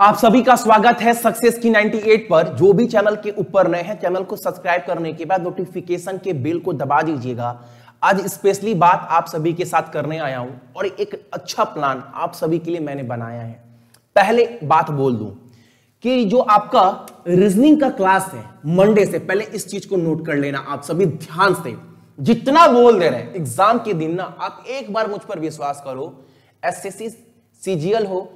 आप सभी का स्वागत है सक्सेस की 98 पर जो भी चैनल के ऊपर नए हैं चैनल को सब्सक्राइब करने के बाद नोटिफिकेशन के बेल को दबा दीजिएगा आज स्पेशली बात आप सभी के साथ करने आया हूं और एक अच्छा प्लान आप सभी के लिए मैंने बनाया है पहले बात बोल दूं कि जो आपका रीजनिंग का क्लास है मंडे से पहले इस चीज को नोट कर लेना आप सभी ध्यान से जितना बोल दे रहे एग्जाम के दिन ना आप एक बार मुझ पर विश्वास करो एस सीजीएल हो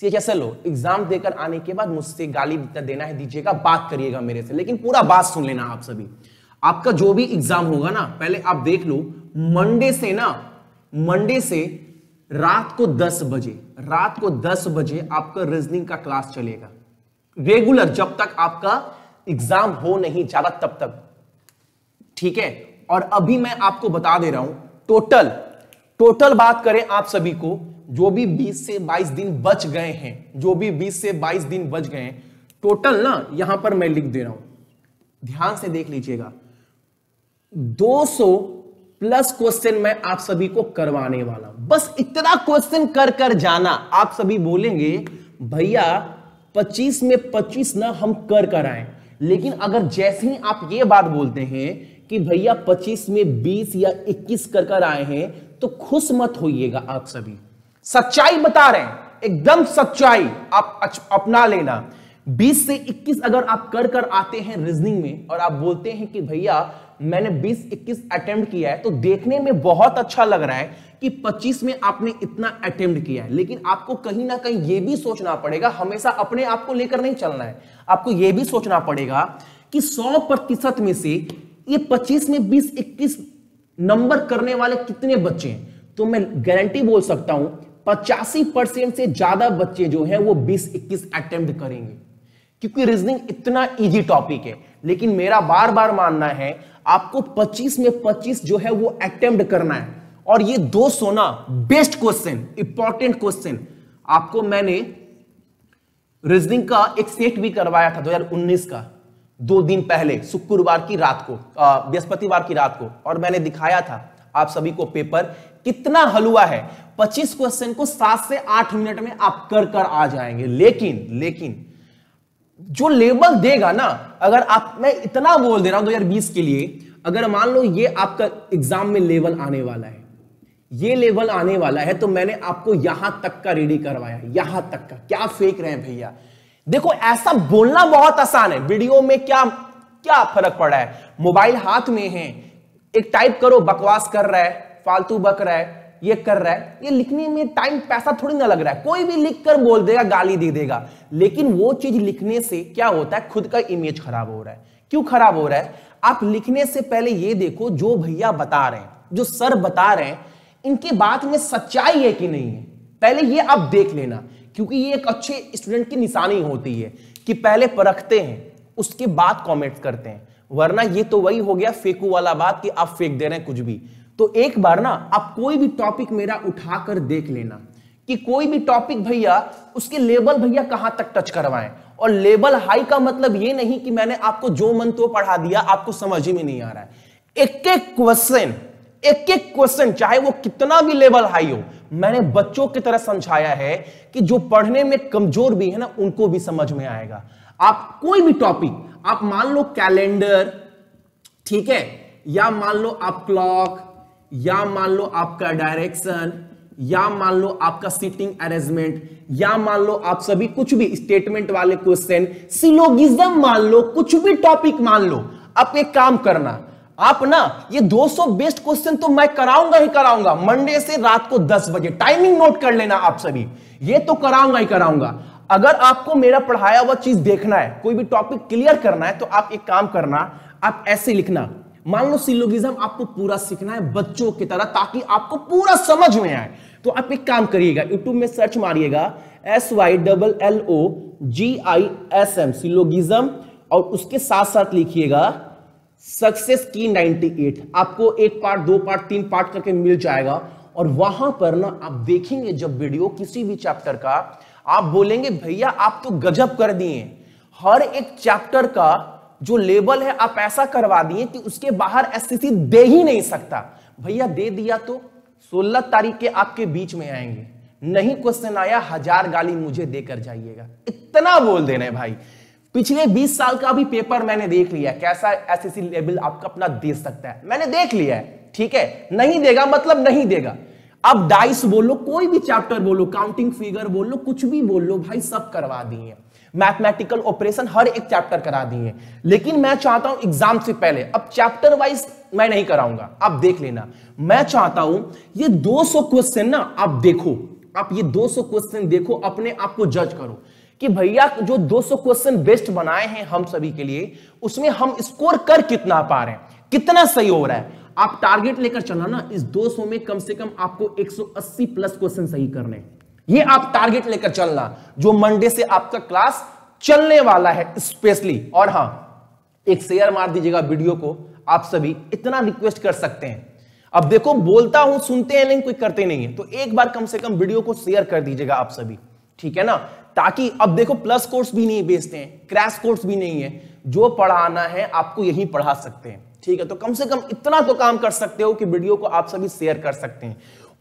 सीएचएसएल एग्जाम देकर आने के बाद मुझसे गाली देना है दीजिएगा बात करिएगा मेरे से लेकिन पूरा बात सुन लेना आप सभी आपका जो भी एग्जाम होगा ना पहले आप देख लो मंडे से ना मंडे से रात को 10 बजे रात को 10 बजे आपका रीजनिंग का क्लास चलेगा रेगुलर जब तक आपका एग्जाम हो नहीं जाता तब तक ठीक है और अभी मैं आपको बता दे रहा हूं टोटल टोटल बात करें आप सभी को जो भी 20 से 22 दिन बच गए हैं जो भी 20 से 22 दिन बच गए हैं टोटल ना यहां पर मैं लिख दे रहा हूं ध्यान से देख लीजिएगा 200 प्लस क्वेश्चन मैं आप सभी को करवाने वाला हूं बस इतना क्वेश्चन कर कर जाना आप सभी बोलेंगे भैया 25 में 25 ना हम कर कर आए लेकिन अगर जैसे ही आप ये बात बोलते हैं कि भैया 25 में 20 या 21 कर कर आए हैं तो खुश मत होइएगा आप सभी सच्चाई बता रहे हैं एकदम सच्चाई आप अपना लेना 20 से 21 अगर आप कर कर आते हैं रीजनिंग में और आप बोलते हैं कि भैया मैंने 20-21 अटेम्प्ट किया है तो देखने में बहुत अच्छा लग रहा है कि 25 में आपने इतना अटेम्प्ट किया है लेकिन आपको कहीं ना कहीं यह भी सोचना पड़ेगा हमेशा अपने आप को लेकर नहीं चलना है आपको यह भी सोचना पड़ेगा कि 100 प्रतिशत में से ये 25 में 20-21 नंबर करने वाले कितने बच्चे हैं तो मैं गारंटी बोल सकता हूं पचासी परसेंट से ज्यादा बच्चे जो है वो 20-21 अटेम्प्ट करेंगे क्योंकि रीजनिंग इतना इजी टॉपिक है लेकिन मेरा बार बार मानना है आपको 25 में 25 जो है वो अटेम्प्ट करना है और ये दो सोना बेस्ट क्वेश्चन इंपॉर्टेंट क्वेश्चन आपको मैंने रीजनिंग का एक सेट भी करवाया था 2019 का दो दिन पहले शुक्रवार की रात को बृहस्पतिवार की रात को और मैंने दिखाया था आप सभी को पेपर कितना हलुआ है 25 क्वेश्चन को सात से आठ मिनट में आप कर कर आ जाएंगे लेकिन लेकिन जो लेवल देगा ना अगर आप मैं इतना बोल दे रहा हूं 2020 के लिए अगर मान लो ये आपका एग्जाम में लेवल आने वाला है ये लेवल आने वाला है तो मैंने आपको यहां तक का रेडी करवाया यहां तक का क्या फेंक रहे हैं भैया देखो ऐसा बोलना बहुत आसान है वीडियो में क्या क्या फर्क पड़ा है मोबाइल हाथ में है एक टाइप करो बकवास कर रहा है फालतू बक रहा है ये कर रहा है ये लिखने में टाइम पैसा थोड़ी ना लग रहा है कोई भी लिख कर बोल देगा गाली दे देगा लेकिन वो चीज लिखने से क्या होता है खुद का इमेज खराब हो रहा है क्यों खराब हो रहा है आप लिखने से पहले ये देखो जो भैया बता रहे हैं जो सर बता रहे हैं इनके बात में सच्चाई है कि नहीं है पहले ये आप देख लेना क्योंकि ये एक अच्छे स्टूडेंट की निशानी होती है कि पहले परखते हैं उसके बाद कॉमेंट करते हैं वरना ये तो वही हो गया फेकू वाला बात कि आप फेंक दे रहे हैं कुछ भी तो एक बार ना आप कोई भी टॉपिक मेरा उठाकर देख लेना कि कोई भी टॉपिक भैया उसके लेवल भैया कहां तक टच करवाएं और लेवल हाई का मतलब ये नहीं कि मैंने आपको जो मन तो पढ़ा दिया आपको समझ ही में नहीं आ रहा है एक एक क्वेश्चन एक एक क्वेश्चन चाहे वो कितना भी लेवल हाई हो मैंने बच्चों की तरह समझाया है कि जो पढ़ने में कमजोर भी है ना उनको भी समझ में आएगा आप कोई भी टॉपिक आप मान लो कैलेंडर ठीक है या मान लो आप क्लॉक या मान लो आपका डायरेक्शन या मान लो आपका सीटिंग अरेंजमेंट या मान लो आप सभी कुछ भी स्टेटमेंट वाले क्वेश्चन सिलोगिज्म मान लो कुछ भी टॉपिक मान लो आप एक काम करना आप ना ये 200 बेस्ट क्वेश्चन तो मैं कराऊंगा ही कराऊंगा मंडे से रात को 10 बजे टाइमिंग नोट कर लेना आप सभी ये तो कराऊंगा ही कराऊंगा अगर आपको मेरा पढ़ाया हुआ चीज देखना है कोई भी टॉपिक क्लियर करना है तो आप एक काम करना आप ऐसे लिखना मान लो सिलोगिज्म आपको पूरा सीखना है बच्चों की तरह ताकि आपको पूरा समझ में आए तो आप एक काम करिएगा यूट्यूब में सर्च मारिएगा S Y double L O G I S M syllogism और उसके साथ साथ लिखिएगा सक्सेस की 98 आपको एक पार्ट दो पार्ट तीन पार्ट करके मिल जाएगा और वहां पर ना आप देखेंगे जब वीडियो किसी भी चैप्टर का आप बोलेंगे भैया आप तो गजब कर दिए हर एक चैप्टर का जो लेबल है आप ऐसा करवा दिए कि उसके बाहर एस दे ही नहीं सकता भैया दे दिया तो 16 तारीख के आपके बीच में आएंगे नहीं क्वेश्चन आया हजार गाली मुझे देकर जाइएगा इतना बोल दे रहे भाई पिछले 20 साल का भी पेपर मैंने देख लिया कैसा एस लेबल e आपका अपना दे सकता है मैंने देख लिया है ठीक है नहीं देगा मतलब नहीं देगा अब डाइस बोलो कोई भी चैप्टर बोलो काउंटिंग फिगर बोलो कुछ भी बोलो भाई सब करवा दिए मैथमेटिकल ऑपरेशन हर एक चैप्टर करा दिए लेकिन मैं चाहता हूं एग्जाम से पहले अब चैप्टर वाइज मैं नहीं कराऊंगा आप देख लेना मैं चाहता हूं ये 200 क्वेश्चन ना आप देखो आप ये 200 क्वेश्चन देखो अपने आप को जज करो कि भैया जो 200 क्वेश्चन बेस्ट बनाए हैं हम सभी के लिए उसमें हम स्कोर कर कितना पा रहे हैं कितना सही हो रहा है आप टारगेट लेकर चलना ना इस 200 में कम से कम आपको 180 प्लस क्वेश्चन सही करने हैं ये आप टारगेट लेकर चलना जो मंडे से आपका क्लास चलने वाला है स्पेशली और हां एक शेयर मार दीजिएगा वीडियो को आप सभी इतना रिक्वेस्ट कर सकते हैं अब देखो बोलता हूं सुनते हैं लेकिन कोई करते नहीं है तो एक बार कम से कम वीडियो को शेयर कर दीजिएगा आप सभी ठीक है ना ताकि अब देखो प्लस कोर्स भी नहीं बेचते हैं क्रैश कोर्स भी नहीं है जो पढ़ाना है आपको यही पढ़ा सकते हैं ठीक है तो कम से कम इतना तो काम कर सकते हो कि वीडियो को आप सभी शेयर कर सकते हैं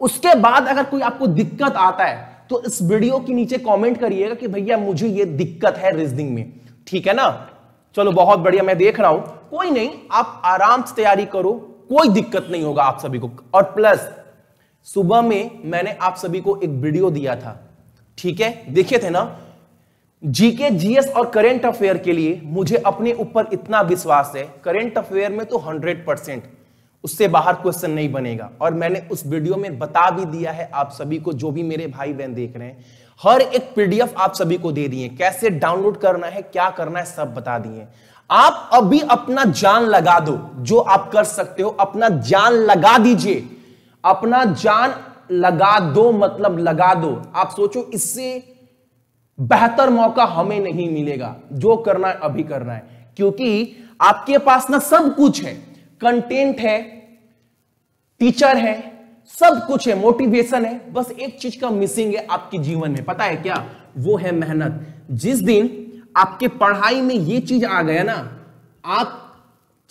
उसके बाद अगर कोई आपको दिक्कत आता है तो इस वीडियो के नीचे कमेंट करिएगा कि भैया मुझे ये दिक्कत है रीजनिंग में ठीक है ना चलो बहुत बढ़िया मैं देख रहा हूं कोई नहीं आप आराम से तैयारी करो कोई दिक्कत नहीं होगा आप सभी को और प्लस सुबह में मैंने आप सभी को एक वीडियो दिया था ठीक है देखे थे ना जीके जीएस और करेंट अफेयर के लिए मुझे अपने ऊपर इतना विश्वास है करेंट अफेयर में तो हंड्रेड परसेंट उससे बाहर क्वेश्चन नहीं बनेगा और मैंने उस वीडियो में बता भी दिया है आप सभी को जो भी मेरे भाई बहन देख रहे हैं हर एक पीडीएफ आप सभी को दे दिए कैसे डाउनलोड करना है क्या करना है सब बता दिए आप अभी अपना जान लगा दो जो आप कर सकते हो अपना जान लगा दीजिए अपना जान लगा दो मतलब लगा दो आप सोचो इससे बेहतर मौका हमें नहीं मिलेगा जो करना है अभी करना है क्योंकि आपके पास ना सब कुछ है कंटेंट है टीचर है सब कुछ है मोटिवेशन है बस एक चीज का मिसिंग है आपके जीवन में पता है क्या वो है मेहनत जिस दिन आपके पढ़ाई में ये चीज आ गया ना आप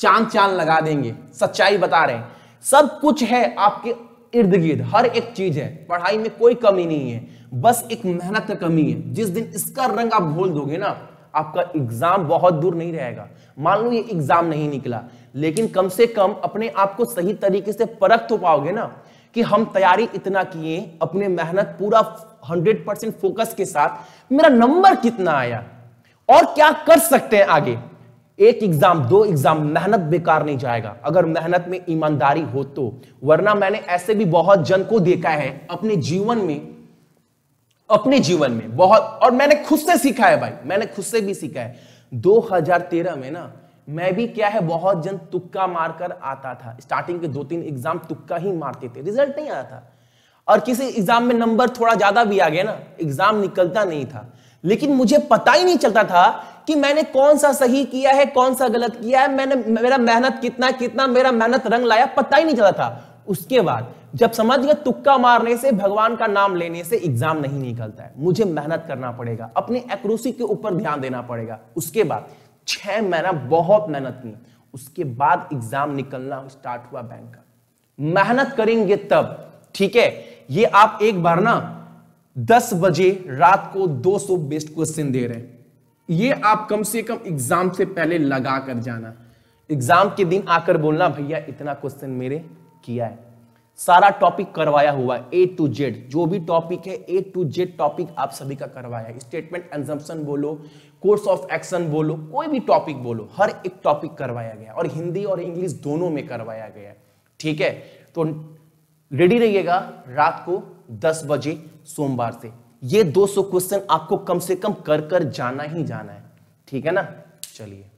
चांद चांद लगा देंगे सच्चाई बता रहे हैं सब कुछ है आपके इर्द गिर्द हर एक चीज है पढ़ाई में कोई कमी नहीं है बस एक मेहनत का कमी है जिस दिन इसका रंग आप भूल दोगे ना आपका एग्जाम बहुत दूर नहीं रहेगा मान लो ये एग्जाम नहीं निकला लेकिन कम से कम अपने आप को सही तरीके से परख तो पाओगे ना कि हम तैयारी इतना किए अपने मेहनत पूरा 100 परसेंट फोकस के साथ मेरा नंबर कितना आया और क्या कर सकते हैं आगे एक एग्जाम दो एग्जाम मेहनत बेकार नहीं जाएगा अगर मेहनत में ईमानदारी हो तो वरना मैंने ऐसे भी बहुत जन को देखा है अपने जीवन में अपने जीवन में बहुत और मैंने खुद से सीखा है भाई मैंने खुद से भी सीखा है 2013 में ना मैं भी क्या है बहुत जन तुक्का मारकर आता था स्टार्टिंग के दो तीन एग्जाम तुक्का ही मारते थे रिजल्ट नहीं आया था और किसी एग्जाम में नंबर थोड़ा ज्यादा भी आ गया ना एग्जाम निकलता नहीं था लेकिन मुझे पता ही नहीं चलता था कि मैंने कौन सा सही किया है कौन सा गलत किया है मैंने मेरा मेहनत कितना कितना मेरा मेहनत रंग लाया पता ही नहीं चला था उसके बाद जब समझ गए तुक्का मारने से भगवान का नाम लेने से एग्जाम नहीं निकलता है मुझे मेहनत करना पड़ेगा अपने एक्यूरेसी के ऊपर ध्यान देना पड़ेगा उसके बाद छह महीना बहुत मेहनत की उसके बाद एग्जाम निकलना स्टार्ट हुआ बैंक का मेहनत करेंगे तब ठीक है ये आप एक बार ना दस बजे रात को दो सौ बेस्ट क्वेश्चन दे रहे हैं ये आप कम से कम एग्जाम से पहले लगा कर जाना एग्जाम के दिन आकर बोलना भैया इतना क्वेश्चन मेरे किया है सारा टॉपिक करवाया हुआ है ए टू जेड जो भी टॉपिक है ए टू जेड टॉपिक आप सभी का करवाया है स्टेटमेंट एंजम्पन बोलो कोर्स ऑफ एक्शन बोलो कोई भी टॉपिक बोलो हर एक टॉपिक करवाया गया और हिंदी और इंग्लिश दोनों में करवाया गया है ठीक है तो रेडी रहिएगा रात को दस बजे सोमवार से ये 200 क्वेश्चन आपको कम से कम कर कर जाना ही जाना है ठीक है ना चलिए